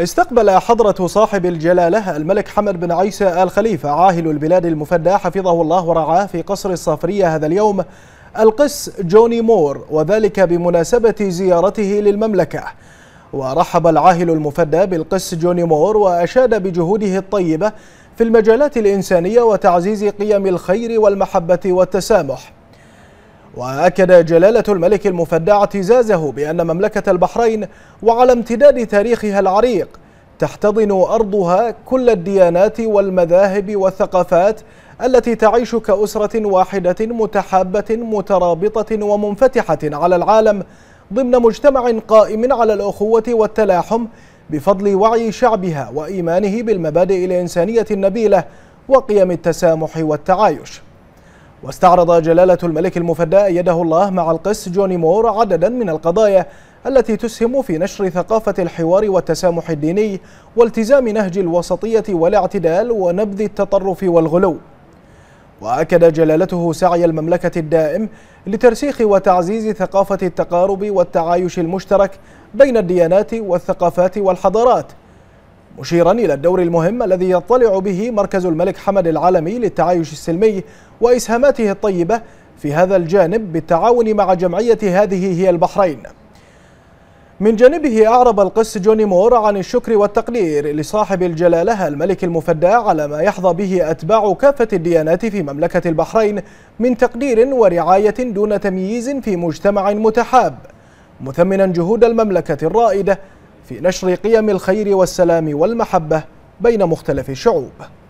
استقبل حضرة صاحب الجلالة الملك حمد بن عيسى آل خليفة عاهل البلاد المفدى حفظه الله ورعاه في قصر الصافرية هذا اليوم القس جوني مور وذلك بمناسبة زيارته للمملكة ورحب العاهل المفدى بالقس جوني مور وأشاد بجهوده الطيبة في المجالات الإنسانية وتعزيز قيم الخير والمحبة والتسامح وأكد جلالة الملك المفدى اعتزازه بأن مملكة البحرين وعلى امتداد تاريخها العريق تحتضن أرضها كل الديانات والمذاهب والثقافات التي تعيش كأسرة واحدة متحابة مترابطة ومنفتحة على العالم ضمن مجتمع قائم على الأخوة والتلاحم بفضل وعي شعبها وإيمانه بالمبادئ الإنسانية النبيلة وقيم التسامح والتعايش واستعرض جلالة الملك المفدى يده الله مع القس جوني مور عددا من القضايا التي تسهم في نشر ثقافة الحوار والتسامح الديني والتزام نهج الوسطية والاعتدال ونبذ التطرف والغلو وأكد جلالته سعي المملكة الدائم لترسيخ وتعزيز ثقافة التقارب والتعايش المشترك بين الديانات والثقافات والحضارات مشيرا إلى الدور المهم الذي يطلع به مركز الملك حمد العالمي للتعايش السلمي وإسهاماته الطيبة في هذا الجانب بالتعاون مع جمعية هذه هي البحرين من جانبه أعرب القس جوني مور عن الشكر والتقدير لصاحب الجلالة الملك المفدى على ما يحظى به أتباع كافة الديانات في مملكة البحرين من تقدير ورعاية دون تمييز في مجتمع متحاب مثمنا جهود المملكة الرائدة في نشر قيم الخير والسلام والمحبة بين مختلف الشعوب